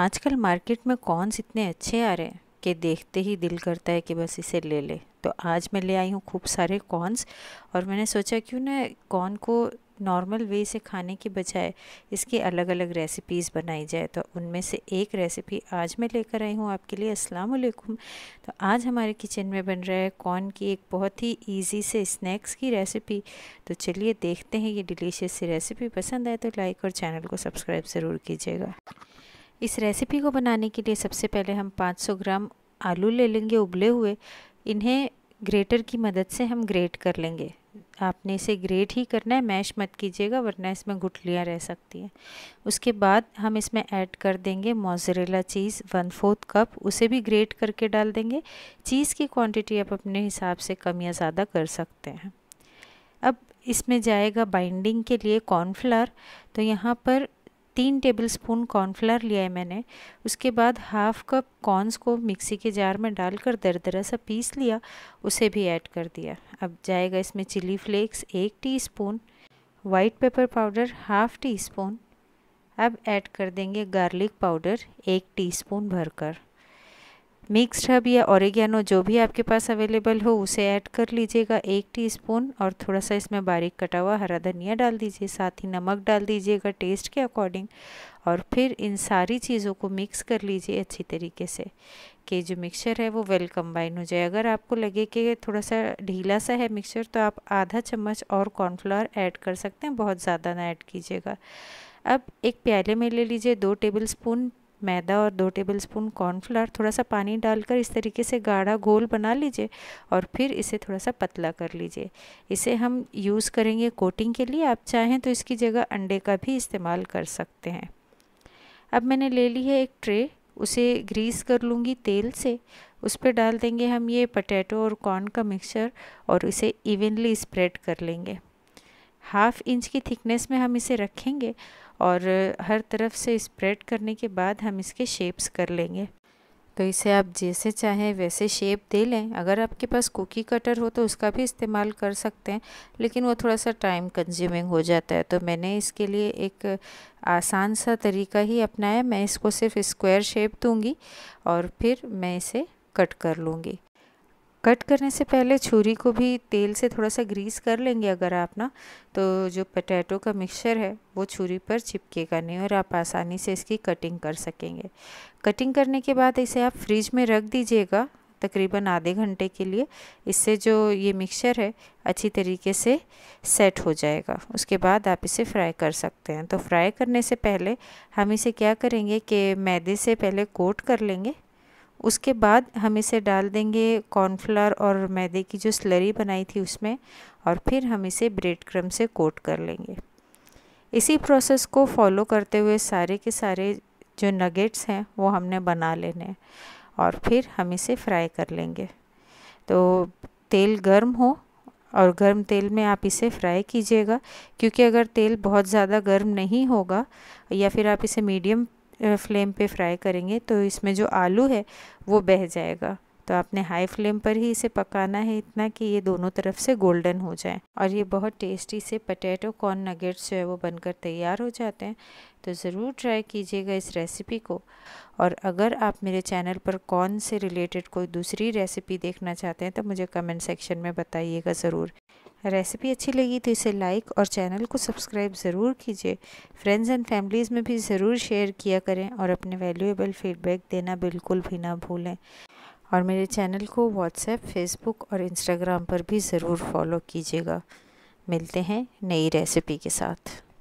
आजकल मार्केट में कॉन्स इतने अच्छे आ रहे हैं कि देखते ही दिल करता है कि बस इसे ले ले तो आज मैं ले आई हूँ खूब सारे कॉर्नस और मैंने सोचा क्यों ना कॉर्न को नॉर्मल वे से खाने की बजाय इसकी अलग अलग रेसिपीज़ बनाई जाए तो उनमें से एक रेसिपी आज मैं लेकर आई हूँ आपके लिए अस्सलाम वालेकुम तो आज हमारे किचन में बन रहा है कॉर्न की एक बहुत ही इजी से स्नैक्स की रेसिपी तो चलिए देखते हैं ये डिलीशियस सी रेसिपी पसंद आए तो लाइक और चैनल को सब्सक्राइब ज़रूर कीजिएगा इस रेसिपी को बनाने के लिए सबसे पहले हम 500 ग्राम आलू ले लेंगे उबले हुए इन्हें ग्रेटर की मदद से हम ग्रेट कर लेंगे आपने इसे ग्रेट ही करना है मैश मत कीजिएगा वरना इसमें गुटलियाँ रह सकती हैं उसके बाद हम इसमें ऐड कर देंगे mozzarella cheese one fourth cup उसे भी ग्रेट करके डाल देंगे चीज़ की क्वांटिटी आप अपने हिसाब से कम या ज़्यादा कर सकते हैं अब इसमें जाएगा बाइंडिंग के लिए कॉर्नफ्लावर तो यहाँ पर तीन टेबल स्पून कॉर्नफ्लावर लिया है मैंने उसके बाद हाफ कप कॉर्नस को मिक्सी के जार में डालकर दरदरा सा पीस लिया उसे भी ऐड कर दिया अब जाएगा इसमें चिली फ्लेक्स एक teaspoon white pepper powder half teaspoon अब ऐड कर देंगे गार्लिक पाउडर एक टीस्पून भरकर मिक्स्ड हब या ऑरिगेनो जो भी आपके पास अवेलेबल हो उसे ऐड कर लीजिएगा एक टीस्पून और थोड़ा सा इसमें बारीक कटा हुआ हरा धनिया डाल दीजिए साथ ही नमक डाल दीजिएगा टेस्ट के अकॉर्डिंग और फिर इन सारी चीज़ों को मिक्स कर लीजिए अच्छी तरीके से कि जो मिक्सचर है वो वेल कम्बाइन हो जाए अगर आपको लगे कि थोड़ा सा ढीला सा है मिक्सचर तो आप आधा चम्मच और कॉर्नफ्लावर ऐड कर सकते हैं बहुत ज़्यादा ना ऐड कीजिएगा अब एक प्याले में ले लीजिए दो टेबल स्पून मैदा और दो टेबलस्पून कॉर्नफ्लावर थोड़ा सा पानी डालकर इस तरीके से गाढ़ा घोल बना लीजिए और फिर इसे थोड़ा सा पतला कर लीजिए इसे हम यूज़ करेंगे कोटिंग के लिए आप चाहें तो इसकी जगह अंडे का भी इस्तेमाल कर सकते हैं अब मैंने ले ली है एक ट्रे उसे ग्रीस कर लूँगी तेल से उस पर डाल देंगे हम ये पटैटो और कॉर्न का मिक्सचर और इसे इवनली स्प्रेड कर लेंगे हाफ इंच की थिकनेस में हम इसे रखेंगे और हर तरफ से स्प्रेड करने के बाद हम इसके शेप्स कर लेंगे तो इसे आप जैसे चाहें वैसे शेप दे लें अगर आपके पास कुकी कटर हो तो उसका भी इस्तेमाल कर सकते हैं लेकिन वो थोड़ा सा टाइम कंज्यूमिंग हो जाता है तो मैंने इसके लिए एक आसान सा तरीका ही अपनाया मैं इसको सिर्फ स्क्वायर शेप दूंगी और फिर मैं इसे कट कर लूँगी कट करने से पहले छुरी को भी तेल से थोड़ा सा ग्रीस कर लेंगे अगर आप ना तो जो पटैटो का मिक्सचर है वो छुरी पर चिपकेगा नहीं और आप आसानी से इसकी कटिंग कर सकेंगे कटिंग करने के बाद इसे आप फ्रिज में रख दीजिएगा तकरीबन आधे घंटे के लिए इससे जो ये मिक्सचर है अच्छी तरीके से सेट हो जाएगा उसके बाद आप इसे फ्राई कर सकते हैं तो फ्राई करने से पहले हम इसे क्या करेंगे कि मैदे से पहले कोट कर लेंगे उसके बाद हम इसे डाल देंगे कॉर्नफ्लावर और मैदे की जो स्लरी बनाई थी उसमें और फिर हम इसे ब्रेड क्रम से कोट कर लेंगे इसी प्रोसेस को फॉलो करते हुए सारे के सारे जो नगेट्स हैं वो हमने बना लेने और फिर हम इसे फ्राई कर लेंगे तो तेल गर्म हो और गर्म तेल में आप इसे फ्राई कीजिएगा क्योंकि अगर तेल बहुत ज़्यादा गर्म नहीं होगा या फिर आप इसे मीडियम फ्लेम पे फ्राई करेंगे तो इसमें जो आलू है वो बह जाएगा तो आपने हाई फ्लेम पर ही इसे पकाना है इतना कि ये दोनों तरफ से गोल्डन हो जाए और ये बहुत टेस्टी से पटेटो कॉर्न नगेट्स जो है वो बनकर तैयार हो जाते हैं तो ज़रूर ट्राई कीजिएगा इस रेसिपी को और अगर आप मेरे चैनल पर कॉर्न से रिलेटेड कोई दूसरी रेसिपी देखना चाहते हैं तो मुझे कमेंट सेक्शन में बताइएगा ज़रूर रेसिपी अच्छी लगी तो इसे लाइक और चैनल को सब्सक्राइब ज़रूर कीजिए फ्रेंड्स एंड फैमिलीज़ में भी ज़रूर शेयर किया करें और अपने वैल्यूएबल फीडबैक देना बिल्कुल भी ना भूलें और मेरे चैनल को व्हाट्सएप फेसबुक और इंस्टाग्राम पर भी ज़रूर फॉलो कीजिएगा मिलते हैं नई रेसिपी के साथ